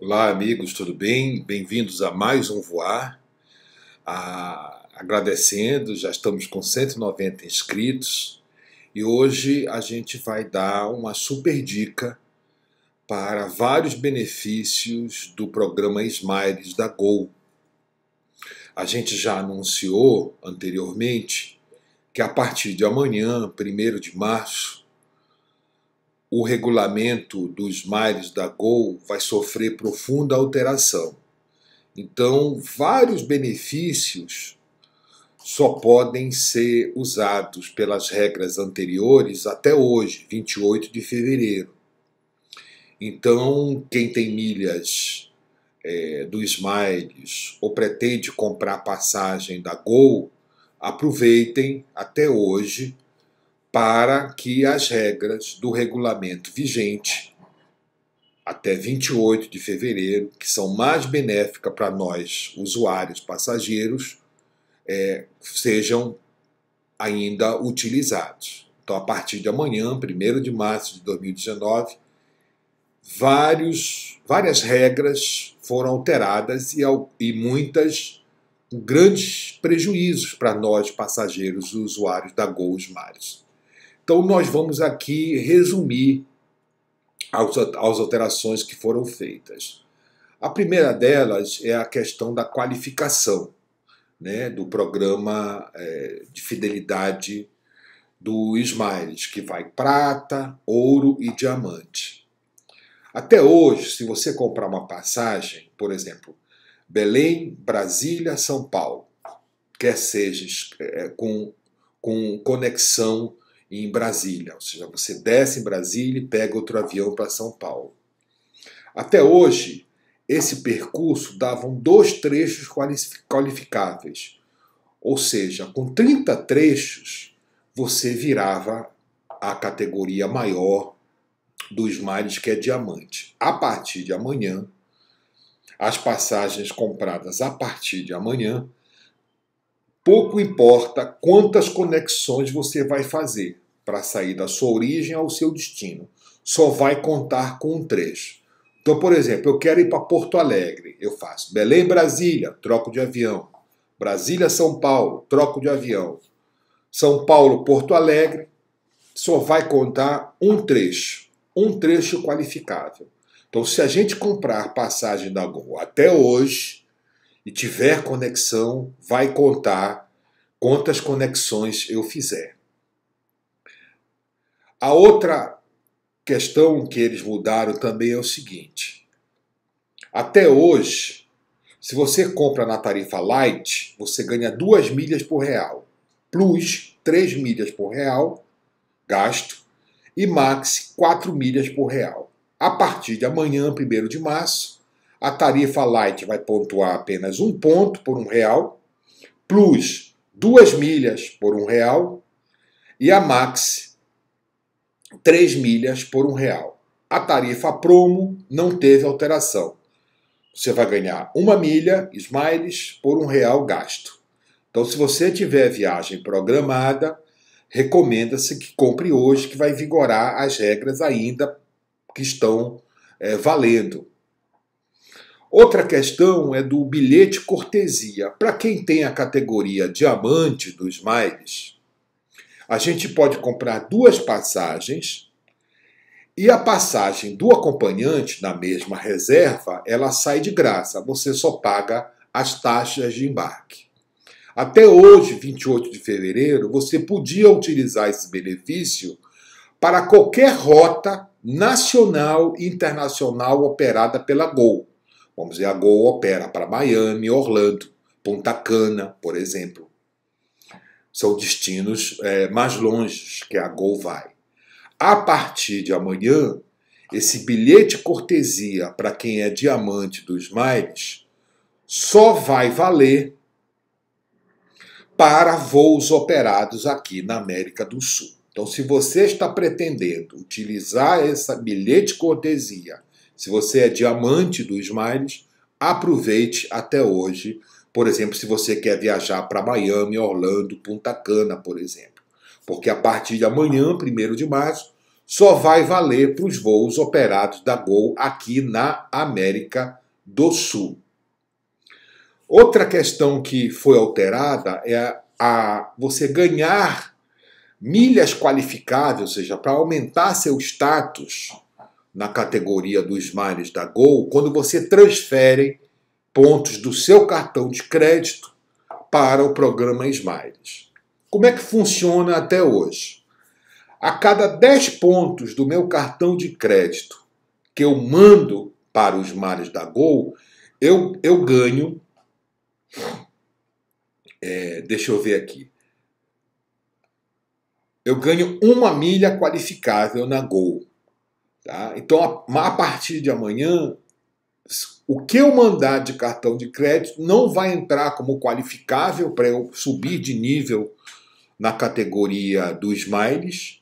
Olá, amigos, tudo bem? Bem-vindos a mais um Voar. Ah, agradecendo, já estamos com 190 inscritos e hoje a gente vai dar uma super dica para vários benefícios do programa Smiles da Gol. A gente já anunciou anteriormente que a partir de amanhã, 1 de março, o regulamento dos mares da Gol vai sofrer profunda alteração. Então, vários benefícios só podem ser usados pelas regras anteriores até hoje, 28 de fevereiro. Então, quem tem milhas é, do Smiles ou pretende comprar passagem da Gol, aproveitem até hoje para que as regras do regulamento vigente até 28 de fevereiro, que são mais benéficas para nós, usuários, passageiros, é, sejam ainda utilizados. Então, a partir de amanhã, 1 de março de 2019, vários, várias regras foram alteradas e, e muitas grandes prejuízos para nós, passageiros e usuários da Gol Mares. Então, nós vamos aqui resumir as alterações que foram feitas. A primeira delas é a questão da qualificação né, do programa é, de fidelidade do Smiles, que vai prata, ouro e diamante. Até hoje, se você comprar uma passagem, por exemplo, Belém, Brasília, São Paulo, quer seja é, com, com conexão em Brasília. Ou seja, você desce em Brasília e pega outro avião para São Paulo. Até hoje, esse percurso davam dois trechos qualificáveis. Ou seja, com 30 trechos, você virava a categoria maior dos mares, que é diamante. A partir de amanhã, as passagens compradas a partir de amanhã Pouco importa quantas conexões você vai fazer para sair da sua origem ao seu destino, só vai contar com um trecho. Então, por exemplo, eu quero ir para Porto Alegre, eu faço Belém, Brasília, troco de avião. Brasília, São Paulo, troco de avião. São Paulo, Porto Alegre, só vai contar um trecho, um trecho qualificável. Então, se a gente comprar passagem da Gol até hoje, e tiver conexão, vai contar quantas conexões eu fizer. A outra questão que eles mudaram também é o seguinte: até hoje, se você compra na tarifa Light, você ganha 2 milhas por real, Plus 3 milhas por real gasto e Max 4 milhas por real. A partir de amanhã, 1 de março, a tarifa light vai pontuar apenas um ponto por um real, plus duas milhas por um real e a max três milhas por um real. A tarifa promo não teve alteração. Você vai ganhar uma milha Smiles por um real gasto. Então, se você tiver viagem programada, recomenda-se que compre hoje, que vai vigorar as regras ainda que estão é, valendo. Outra questão é do bilhete cortesia. Para quem tem a categoria diamante do Smiles, a gente pode comprar duas passagens e a passagem do acompanhante na mesma reserva, ela sai de graça, você só paga as taxas de embarque. Até hoje, 28 de fevereiro, você podia utilizar esse benefício para qualquer rota nacional e internacional operada pela Gol. Vamos dizer, a Gol opera para Miami, Orlando, Punta Cana, por exemplo. São destinos é, mais longe que a Gol vai. A partir de amanhã, esse bilhete cortesia para quem é diamante dos Smiles só vai valer para voos operados aqui na América do Sul. Então, se você está pretendendo utilizar essa bilhete cortesia se você é diamante do Smiles, aproveite até hoje. Por exemplo, se você quer viajar para Miami, Orlando, Punta Cana, por exemplo. Porque a partir de amanhã, 1 de março, só vai valer para os voos operados da Gol aqui na América do Sul. Outra questão que foi alterada é a, a você ganhar milhas qualificadas, ou seja, para aumentar seu status na categoria dos Smiles da Gol quando você transfere pontos do seu cartão de crédito para o programa Smiles. Como é que funciona até hoje? A cada 10 pontos do meu cartão de crédito que eu mando para os Miles da Gol, eu, eu ganho. É, deixa eu ver aqui. Eu ganho uma milha qualificável na Gol. Tá? Então, a, a partir de amanhã, o que eu mandar de cartão de crédito não vai entrar como qualificável para eu subir de nível na categoria dos miles,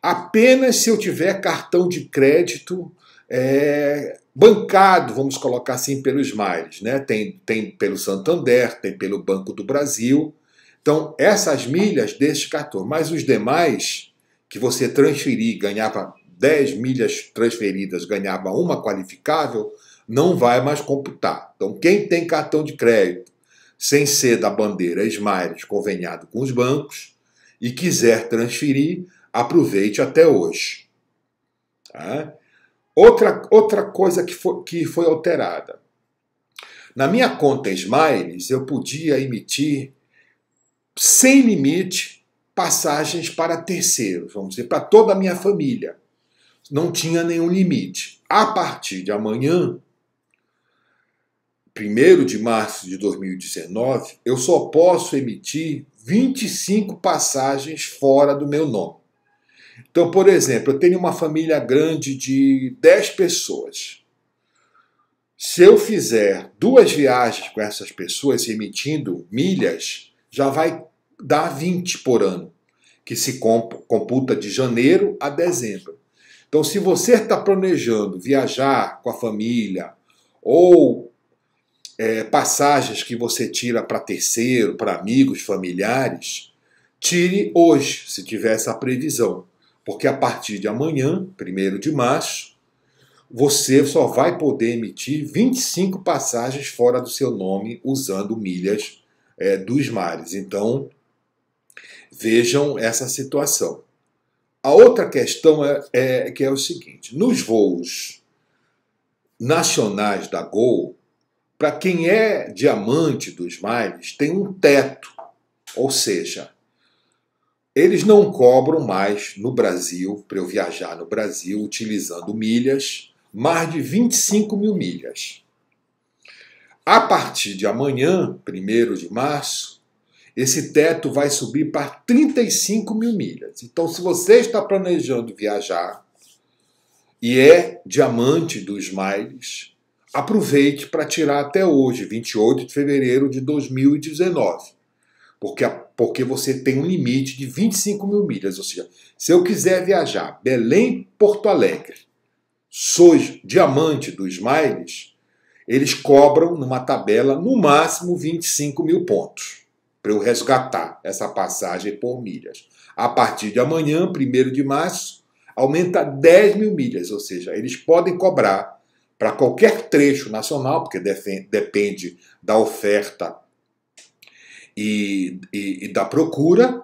apenas se eu tiver cartão de crédito é, bancado, vamos colocar assim, pelos miles. Né? Tem, tem pelo Santander, tem pelo Banco do Brasil. Então, essas milhas deste cartão, mas os demais que você transferir e ganhar 10 milhas transferidas ganhava uma qualificável, não vai mais computar. Então, quem tem cartão de crédito sem ser da bandeira Smiles conveniado com os bancos e quiser transferir, aproveite até hoje. Tá? Outra, outra coisa que foi, que foi alterada. Na minha conta Smiles, eu podia emitir sem limite passagens para terceiros, vamos dizer, para toda a minha família não tinha nenhum limite. A partir de amanhã, 1 de março de 2019, eu só posso emitir 25 passagens fora do meu nome. Então, por exemplo, eu tenho uma família grande de 10 pessoas. Se eu fizer duas viagens com essas pessoas emitindo milhas, já vai dar 20 por ano, que se computa de janeiro a dezembro. Então, se você está planejando viajar com a família ou é, passagens que você tira para terceiro, para amigos, familiares, tire hoje, se tiver essa previsão. Porque a partir de amanhã, 1 de março, você só vai poder emitir 25 passagens fora do seu nome usando milhas é, dos mares. Então, vejam essa situação. A outra questão é, é, que é o seguinte: nos voos nacionais da Gol, para quem é diamante dos miles, tem um teto, ou seja, eles não cobram mais no Brasil, para eu viajar no Brasil utilizando milhas, mais de 25 mil milhas. A partir de amanhã, 1 de março, esse teto vai subir para 35 mil milhas. Então, se você está planejando viajar e é diamante dos miles, aproveite para tirar até hoje, 28 de fevereiro de 2019. Porque, porque você tem um limite de 25 mil milhas. Ou seja, se eu quiser viajar Belém-Porto Alegre, sou diamante dos miles, eles cobram numa tabela no máximo 25 mil pontos para eu resgatar essa passagem por milhas. A partir de amanhã, 1 de março, aumenta 10 mil milhas, ou seja, eles podem cobrar para qualquer trecho nacional, porque depende da oferta e, e, e da procura,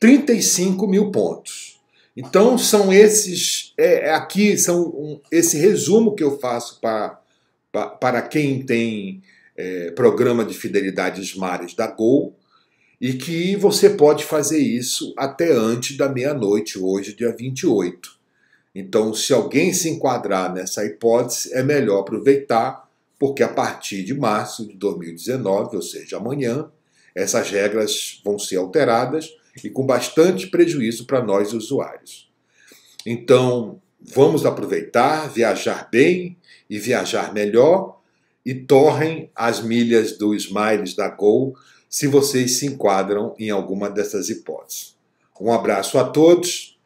35 mil pontos. Então são esses é, é, aqui são um, esse resumo que eu faço para para quem tem é, programa de fidelidade Smares da Gol e que você pode fazer isso até antes da meia-noite, hoje, dia 28. Então, se alguém se enquadrar nessa hipótese, é melhor aproveitar, porque a partir de março de 2019, ou seja, amanhã, essas regras vão ser alteradas e com bastante prejuízo para nós usuários. Então, vamos aproveitar, viajar bem e viajar melhor e torrem as milhas do Smiles da Gol se vocês se enquadram em alguma dessas hipóteses. Um abraço a todos.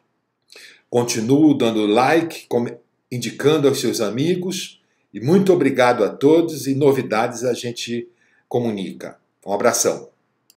Continuo dando like, indicando aos seus amigos. E muito obrigado a todos. E novidades a gente comunica. Um abração.